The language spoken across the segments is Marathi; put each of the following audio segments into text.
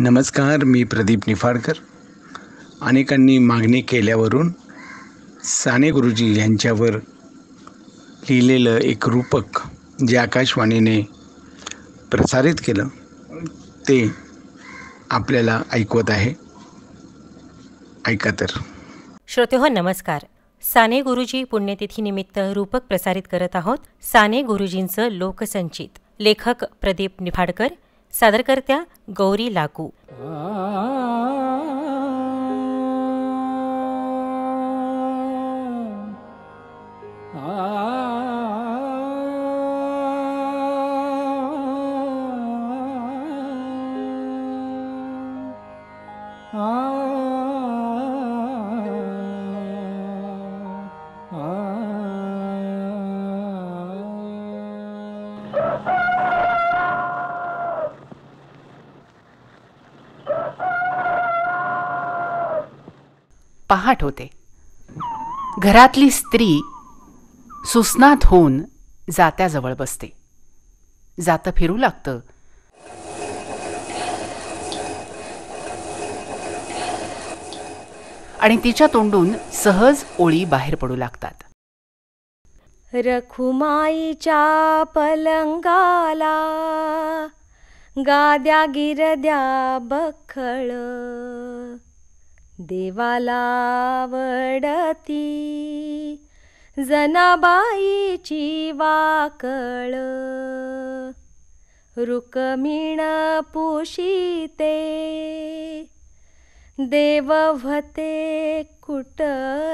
नमस्कार मी प्रदीप निफाडकर अनेकांनी मागणी केल्यावरून साने गुरुजी यांच्यावर लिहिलेलं एक रूपक जे आकाशवाणीने प्रसारित केलं ते आपल्याला ऐकवत आहे ऐका तर श्रोते हो नमस्कार साने गुरुजी पुण्यतिथीनिमित्त रूपक प्रसारित करत आहोत साने गुरुजींचं लोकसंचित लेखक प्रदीप निफाडकर सादरकर्त्या गौरी लाकू आ पहाट होते घरातली स्त्री सुस्नात होऊन जात्याजवळ बसते जातं फिरू लागतं आणि तिच्या तोंडून सहज ओळी बाहेर पडू लागतात रखुमाईच्या पलंगाला गाद्या गिरद्या बखळ देवाला वडती जनाबाईची वाकळ रुकमिण पुशिते देवव्हते कुटराती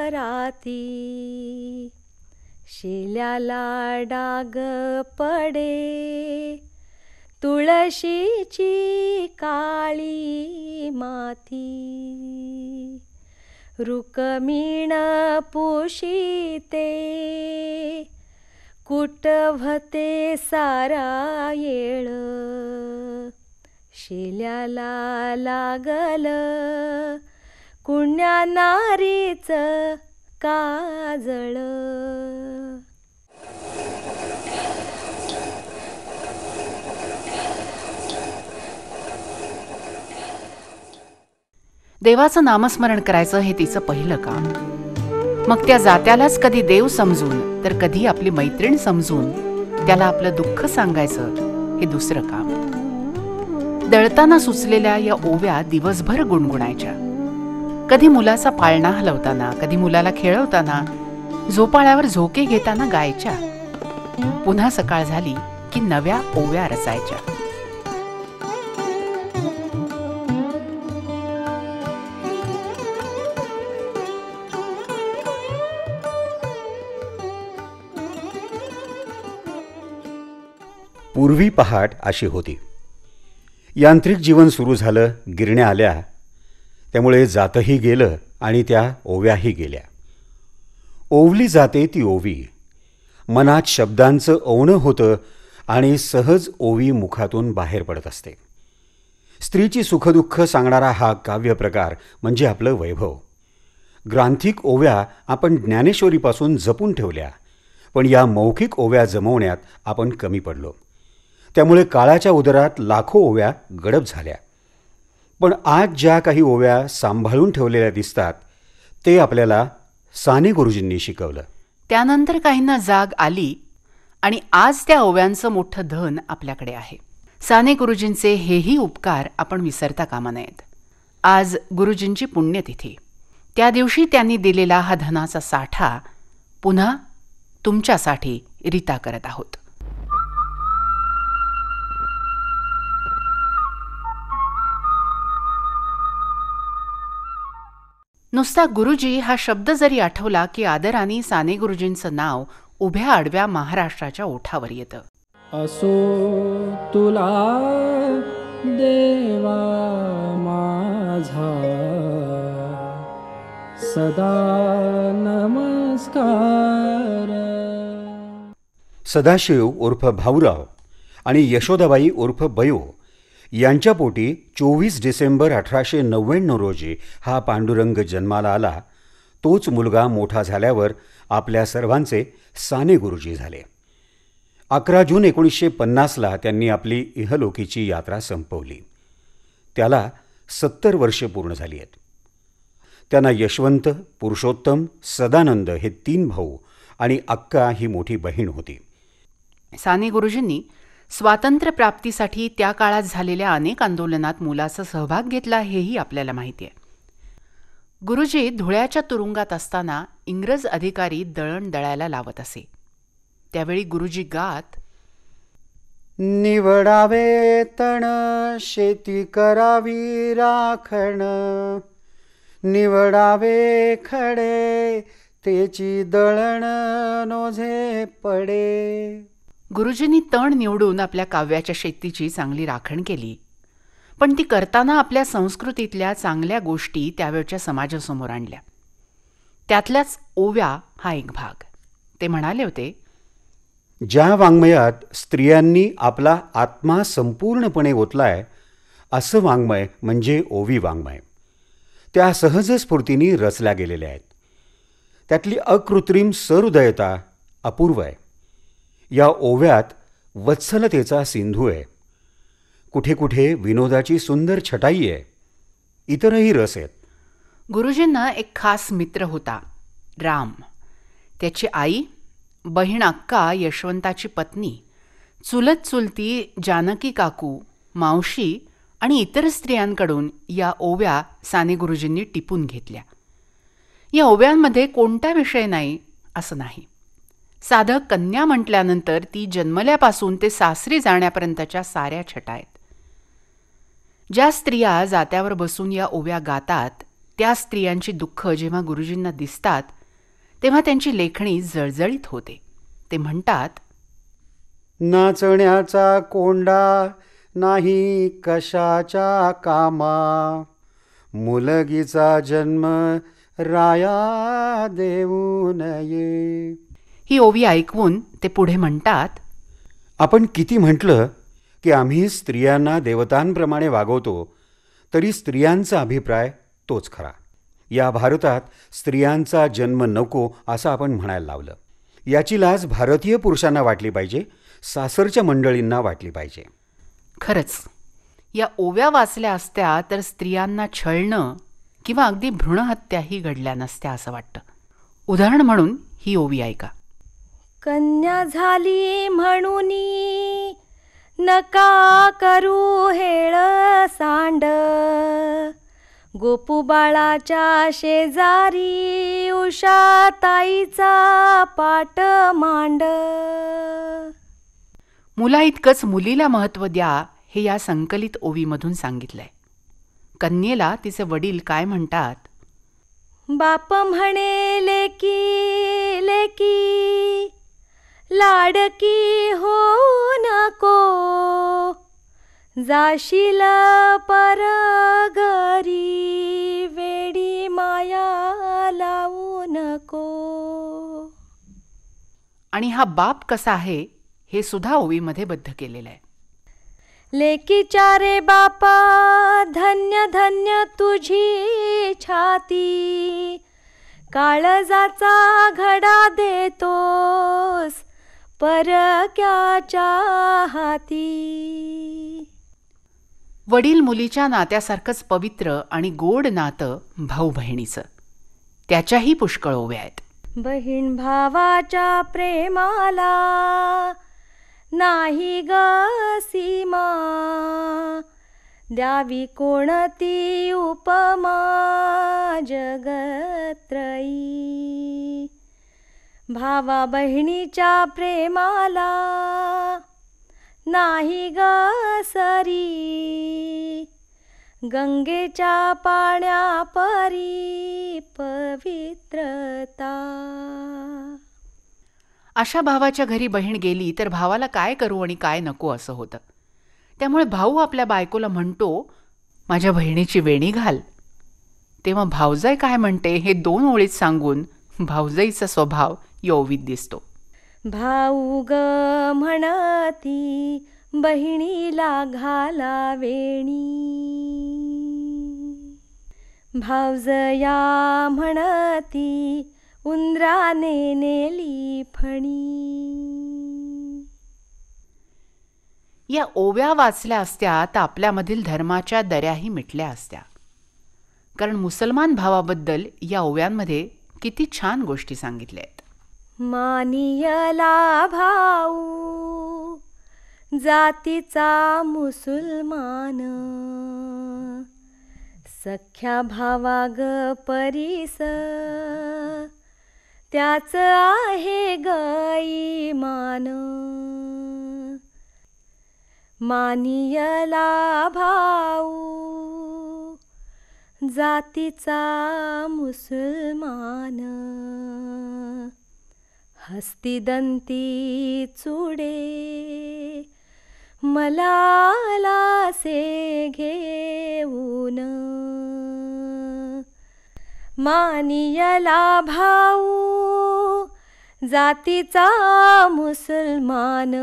शेल्याला डाग पडे तुळशीची काळी माती रुकमीण पुषीते कुटभते सारा येळ शिल्याला लागल कुण्या नारीच काजळ देवाचं नामस्मरण करायचं हे तिचं पहिलं काम मग त्या जात्यालाच कधी देव समजून तर कधी आपली मैत्रीण समजून त्याला आपलं दुःख सांगायचं हे दुसरं काम दळताना सुचलेल्या या ओव्या दिवसभर गुणगुणायच्या कधी मुलाचा पाळणा हलवताना कधी मुलाला खेळवताना झोपाळ्यावर झोके घेताना गायच्या पुन्हा सकाळ झाली की नव्या ओव्या रचायच्या पूर्वी पहाट अशी होती यांत्रिक जीवन सुरू झालं गिरण्या आल्या त्यामुळे जातही गेलं आणि त्या ओव्याही गेल्या ओवली जाते ती ओवी मनात शब्दांचं ओवणं होतं आणि सहज ओवी मुखातून बाहेर पडत असते स्त्रीची सुखदुःख सांगणारा हा काव्यप्रकार म्हणजे आपलं वैभव ग्रांथिक ओव्या आपण ज्ञानेश्वरीपासून जपून ठेवल्या पण या मौखिक ओव्या जमवण्यात आपण कमी पडलो त्यामुळे काळाच्या उदरात लाखो ओव्या गडप झाल्या पण आज ज्या काही ओव्या सांभाळून ठेवलेल्या दिसतात ते आपल्याला साने गुरुजींनी शिकवलं त्यानंतर काहींना जाग आली आणि आज त्या ओव्यांचं मोठं धन आपल्याकडे आहे साने गुरुजींचे हेही उपकार आपण विसरता कामा नयेत आज गुरुजींची पुण्यतिथी त्या दिवशी त्यांनी दिलेला हा धनाचा साठा पुन्हा तुमच्यासाठी रीता करत आहोत नुसता गुरुजी हा शब्द जरी आठवला की आदरानी साने गुरुजींचं नाव उभ्या आडव्या महाराष्ट्राच्या ओठावर येतं असो तुला देवा माझा सदा नमस्कार सदाशिव उर्फ भाऊराव आणि यशोदाबाई उर्फ बयो यांच्या पोटी चोवीस डिसेंबर अठराशे नव्याण्णव रोजी हा पांडुरंग जन्माला आला तोच मुलगा मोठा झाल्यावर आपल्या सर्वांचे साने गुरुजी झाले अकरा जून एकोणीसशे पन्नासला त्यांनी आपली इहलोकीची यात्रा संपवली त्याला सत्तर वर्षे पूर्ण झाली आहेत त्यांना यशवंत पुरुषोत्तम सदानंद हे तीन भाऊ आणि अक्का ही मोठी बहीण होती साने गुरुजींनी स्वातंत्र्यप्राप्तीसाठी त्या काळात झालेल्या अनेक आंदोलनात मुलाचा सहभाग घेतला हेही आपल्याला माहिती आहे गुरुजी धुळ्याच्या तुरुंगात असताना इंग्रज अधिकारी दळण दळायला लावत असे त्यावेळी गुरुजी गात निवडावे तण शेती करावी राखण निवडावे खडे तेची दळण नोझे पडे गुरुजींनी तण निवडून आपल्या काव्याच्या शेतीची चांगली राखण केली पण ती करताना आपल्या संस्कृतीतल्या चांगल्या गोष्टी त्यावेळच्या समाजासमोर आणल्या त्यातल्याच ओव्या हा एक भाग ते म्हणाले होते ज्या वाङ्मयात स्त्रियांनी आपला आत्मा संपूर्णपणे ओतलाय असं वाङ्मय म्हणजे ओवी वाङ्मय त्या सहजस्फूर्तीने रचल्या गेलेल्या आहेत त्यातली अकृत्रिम सहृदयता अपूर्व आहे या ओव्यात वत्सलतेचा सिंधू आहे कुठे कुठे विनोदाची सुंदर छटाई आहे इतरही रस आहेत गुरुजींना एक खास मित्र होता राम त्याची आई बहीण अक्का यशवंताची पत्नी चुलत चुलती जानकी काकू मावशी आणि इतर स्त्रियांकडून या ओव्या साने गुरुजींनी टिपून घेतल्या या ओव्यांमध्ये कोणता विषय नाही असं नाही साधं कन्या म्हटल्यानंतर ती जन्मल्यापासून ते सासरी जाण्यापर्यंतच्या साऱ्या छटा आहेत ज्या स्त्रिया जात्यावर बसून या ओव्या गातात त्या स्त्रियांची दुःख जेव्हा गुरुजींना दिसतात तेव्हा त्यांची लेखणी जळजळीत होते ते म्हणतात नाचण्याचा कोंडा नाही कशाच्या कामा मुलगीचा जन्म राया देऊ नये ही ओवी ऐकवून ते पुढे म्हणतात आपण किती म्हटलं की आम्ही स्त्रियांना देवतांप्रमाणे वागवतो तरी स्त्रियांचा अभिप्राय तोच खरा या भारतात स्त्रियांचा जन्म नको असं आपण म्हणायला लावलं याची लाज भारतीय पुरुषांना वाटली पाहिजे सासरच्या मंडळींना वाटली पाहिजे खरंच या ओव्या वाचल्या असत्या तर स्त्रियांना छळणं किंवा अगदी भ्रूणहत्याही घडल्या नसत्या असं वाटतं उदाहरण म्हणून ही ओवी ऐका कन्या झाली म्हणून नका करू हेळ सांड गोपूबाळाच्या शेजारी उषा ताईचा पाट मांड मुला इतकंच मुलीला महत्त्व द्या हे या संकलित ओवीमधून सांगितलंय कन्येला तिचे वडील काय म्हणतात बाप म्हणे लेकी लेकी लाडकी हो नको जाशील परगरी वेडी माया लावू नको आणि हा बाप कसा आहे हे सुद्धा ओवीमध्ये बद्ध केलेलं आहे लेकीच्या रे बापा धन्य धन्य तुझी छाती काळजाचा घडा देतोस परक्याच्या हाती वडील मुलीच्या नात्यासारखंच पवित्र आणि गोड नातं भाऊ बहिणीचं त्याच्याही पुष्कळ ओव्या आहेत बहीण भावाच्या प्रेमाला नाही ग द्यावी कोणती उपमा जगत्रयी भावा बहिणीच्या प्रेमाला नाही ग सरी गंगेच्या पाण्यापरी पवित्रता अशा भावाच्या घरी बहीण गेली तर भावाला काय करू आणि काय नको असं होतं त्यामुळे भाऊ आपल्या बायकोला म्हणतो माझ्या बहिणीची वेणी घाल तेव्हा भाऊजाई काय म्हणते हे दोन ओळीत सांगून भाऊजाईचा स्वभाव योवित दिसतो भाऊ ग म्हणाती बहिणीला घाला वेणी भावजया म्हणती उंदराने नेली फणी या ओव्या वाचल्या असत्या तर आपल्यामधील धर्माच्या दऱ्याही मिटल्या असत्या कारण मुसलमान भावाबद्दल या ओव्यांमध्ये किती छान गोष्टी सांगितल्या मानियला भाऊ जातीचा मुसलमान सख्या भावाग परिस, त्याच आहे गाई मान मानियला भाऊ जातीचा मुसलमान हस्तिदंती चुडे मला लासे घेऊन मानियला भाऊ जातीचा मुसलमान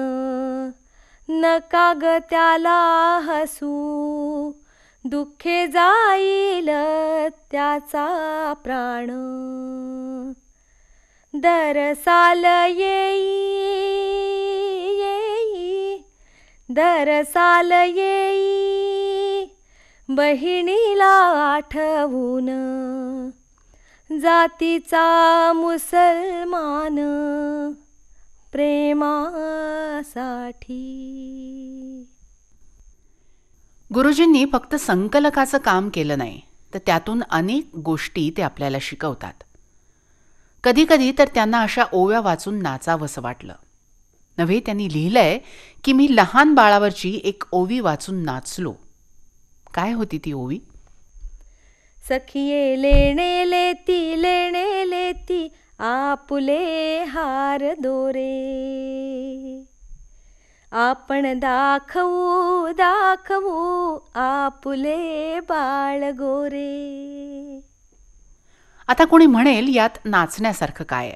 नकाग त्याला हसू दुःखे जाईल त्याचा प्राण दरसाल येई येई दरसाल येई बहिणीला आठवून जातीचा मुसलमान प्रेमासाठी गुरुजींनी फक्त संकलकाचं काम केलं नाही तर त्यातून अनेक गोष्टी ते आपल्याला शिकवतात कधीकधी तर त्यांना अशा ओव्या वाचून नाचावंसं वाटलं नव्हे त्यांनी लिहिलंय की मी लहान बाळावरची एक ओवी वाचून नाचलो काय होती ती ओवी सखिये लेणे लेती लेणे लेती आपुले हार दोरे आपण दाखवू दाखवू आपुले बाळ गोरे आता कोणी म्हणेल यात नाचण्यासारखं काय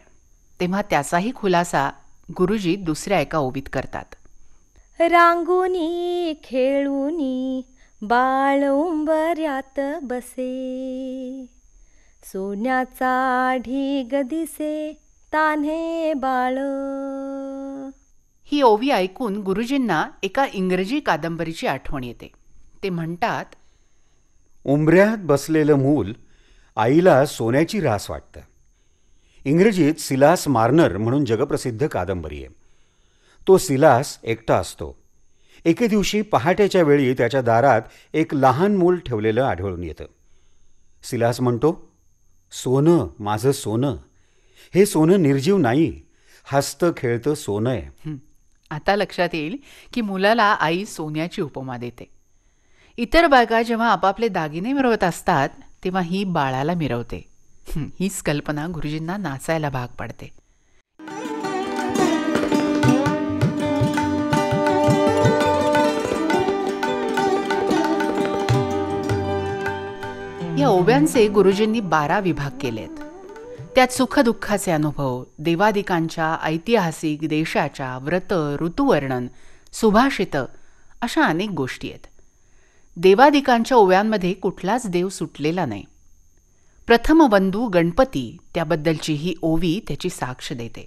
तेव्हा त्याचाही खुलासा गुरुजी दुसऱ्या एका ओबीत करतात रांगुनी खेळूनी बाळ उंबऱ्यात बसे सोन्याचा ढीग दिसे तान्हे बाळ ही ओवी ऐकून गुरुजींना एका इंग्रजी कादंबरीची आठवण येते ते म्हणतात उंबऱ्यात बसलेलं मूल आईला सोन्याची रास वाटतं इंग्रजीत सिलास मार्नर म्हणून जगप्रसिद्ध कादंबरी आहे तो सिलास एकटा असतो एके दिवशी पहाटेच्या वेळी त्याच्या दारात एक लहान मूल ठेवलेलं आढळून येतं सिलास म्हणतो सोनं माझं सोनं हे सोनं निर्जीव नाही हसतं खेळतं सोनं आहे आता लक्षात येईल की मुलाला आई सोन्याची उपमा देते इतर बायका जेव्हा आपापले दागिने मिरवत असतात तेव्हा ही बाळाला मिरवते हीच कल्पना गुरुजींना नाचायला भाग पाडते या ओव्यांचे गुरुजींनी बारा विभाग केलेत त्यात सुखदुःखाचे अनुभव देवादिकांच्या ऐतिहासिक देशाच्या व्रत ऋतुवर्णन सुभाषित अशा अनेक गोष्टी आहेत देवादिकांच्या ओव्यांमध्ये कुठलाच देव सुटलेला नाही प्रथम बंधू गणपती त्याबद्दलची ही ओवी त्याची साक्ष देते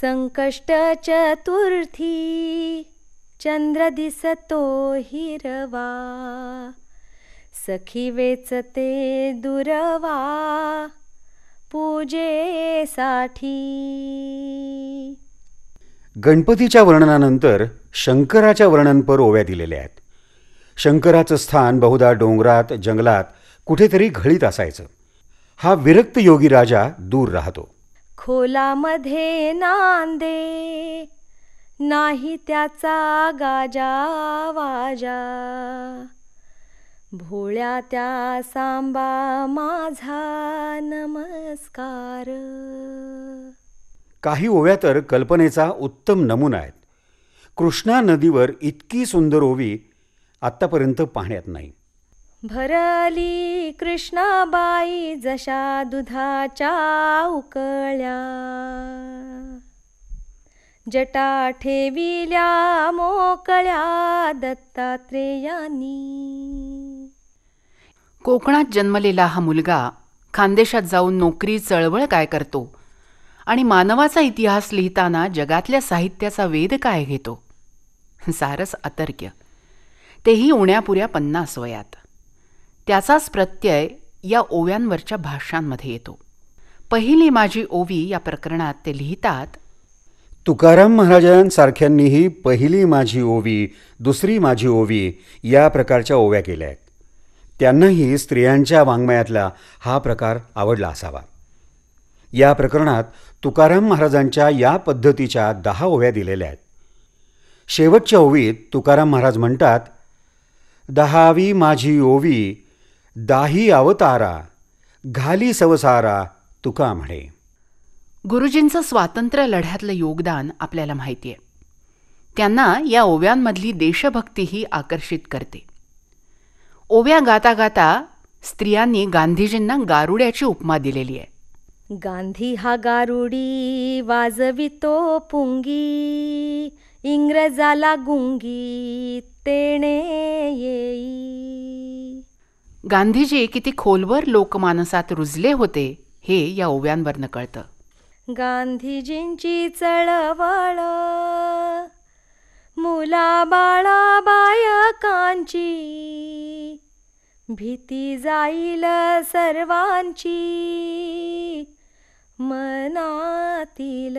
संकष्ट चतुर्थी चंद्र दिसतो हिरवा सखी वेचते दुरवा पूजेसाठी गणपतीच्या वर्णनानंतर शंकराच्या वर्णनपर ओव्या दिलेल्या आहेत शंकराचं स्थान बहुधा डोंगरात जंगलात कुठेतरी घळीत असायचं हा विरक्त योगी राजा दूर राहतो खोलामध्ये नांदे नाही त्याचा गाजा वाजा भोळ्या त्या सांबा माझा नमस्कार काही ओव्या तर कल्पनेचा उत्तम नमुना आहेत कृष्णा नदीवर इतकी सुंदर ओवी आत्तापर्यंत पाहण्यात नाही भरली कृष्णाबाई जशा दुधाच्या उकळ्या जटा ठेविल्या मोकळ्या दत्तात्रेयानी कोकणात जन्मलेला हा मुलगा खानदेशात जाऊन नोकरी चळवळ काय करतो आणि मानवाचा इतिहास लिहिताना जगातल्या साहित्याचा वेध काय घेतो सारस अतर्क्य तेही उण्यापुऱ्या पन्नास वयात त्याचाच प्रत्यय या ओव्यांवरच्या भाषांमध्ये येतो पहिली माझी ओवी या प्रकरणात ते लिहितात तुकाराम महाराजांसारख्यांनीही पहिली माझी ओवी दुसरी माझी ओवी या प्रकारच्या ओव्या केल्या आहेत त्यांनाही स्त्रियांच्या वाङ्मयातला हा प्रकार आवडला असावा या प्रकरणात तुकाराम महाराजांच्या या पद्धतीच्या दहा ओव्या दिलेल्या आहेत शेवटच्या ओवीत तुकाराम महाराज म्हणतात दहावी माझी ओवी दाही अवतारा घाली सवसारा तुका म्हणे गुरुजींचं स्वातंत्र्य लढ्यातलं योगदान आपल्याला माहिती आहे त्यांना या ओव्यांमधली देशभक्तीही आकर्षित करते ओव्या गाता गाता स्त्रियांनी गांधीजींना गारुड्याची उपमा दिलेली आहे गांधी हा गारुडी वाजवितो पुंगी इंग्रजाला गुंगी तेणे गांधीजी किती खोलवर लोकमानसात रुजले होते हे या ओव्यांवरनं कळतं गांधीजींची चळवळ मुला बाळा बायकांची भीती जाईल सर्वांची मनातील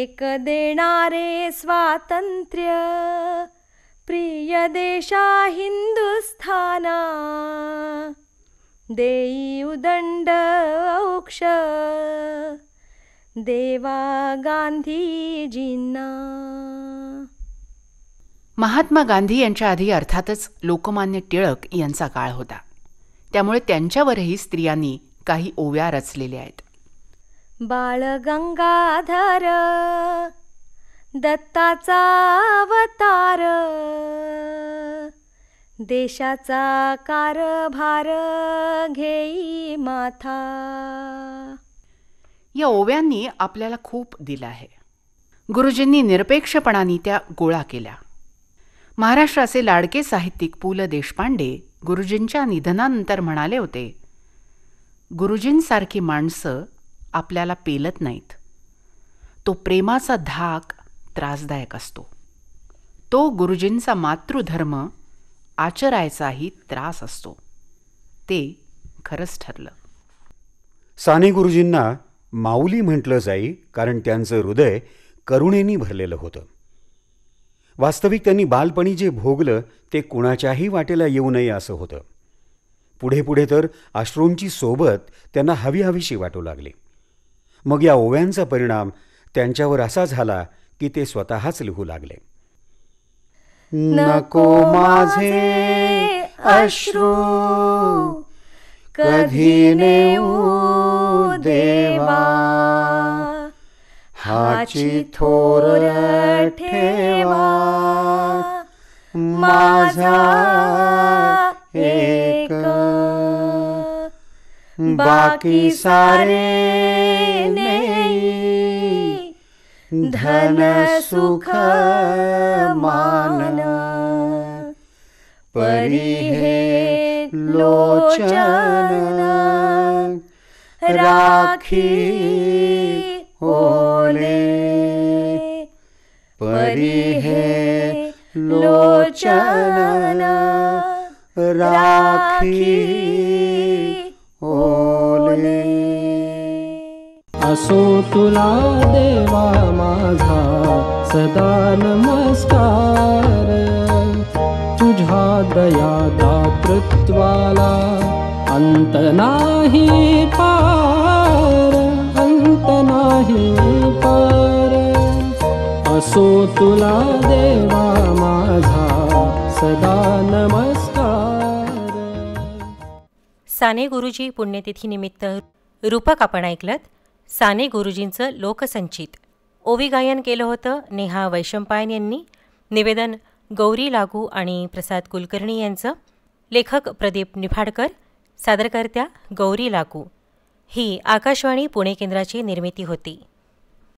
एक देणारे स्वातंत्र्य प्रिय देशा हिंदुस्थाना देई उदंड औक्ष देवा गांधीजींना महात्मा गांधी यांच्या आधी अर्थातच लोकमान्य टिळक यांचा काळ होता त्यामुळे त्यांच्यावरही स्त्रियांनी काही ओव्या रचलेल्या आहेत बाळ गंगाधर दत्ताचा अवतार देशाचा कारभार घेई माथा या ओव्यांनी आपल्याला खूप दिलं आहे गुरुजींनी निरपेक्षपणाने त्या गोळा केल्या महाराष्ट्राचे लाडके साहित्यिक पु ल देशपांडे गुरुजींच्या निधनानंतर म्हणाले होते गुरुजींसारखी माणसं आपल्याला पेलत नाहीत तो प्रेमाचा धाक त्रासदायक असतो तो गुरुजींचा मातृधर्म आचरायचाही त्रास असतो ते खरंच ठरलं साने गुरुजींना माऊली म्हटलं जाई कारण त्यांचं हृदय करुणेनी भरलेलं होतं वास्तविक त्यांनी बालपणी जे भोगलं ते कुणाच्याही वाटेला येऊ नये असं होतं पुढे पुढे तर आश्रमची सोबत त्यांना हवी हवीशी वाटू लागली मग या ओव्यांचा परिणाम त्यांच्यावर असा झाला की ते स्वतःच लिहू लागले नको माझे अश्रू कधी नेऊ देवा हाची थोर ठेवा माझा एक बाकी सारे ने धन सुख मान परी हे लोचन राखी ओले परी हे लोचन राखी ओले असो तुला देवा माझा सदा नमस्कार तुझ्या दया दातृत्वाला अंत नाही पार अंत नाही पार असो तुला देवा माझा सदा नमस्कार साने गुरुजी पुण्यतिथीनिमित्त रूपक आपण ऐकलत साने गुरुजींचं लोकसंचित ओवी गायन केलं होतं नेहा वैशंपायन यांनी निवेदन गौरी लागू आणि प्रसाद कुलकर्णी यांचं लेखक प्रदीप निफाडकर सादरकर्त्या गौरी लागू ही आकाशवाणी पुणे केंद्राची निर्मिती होती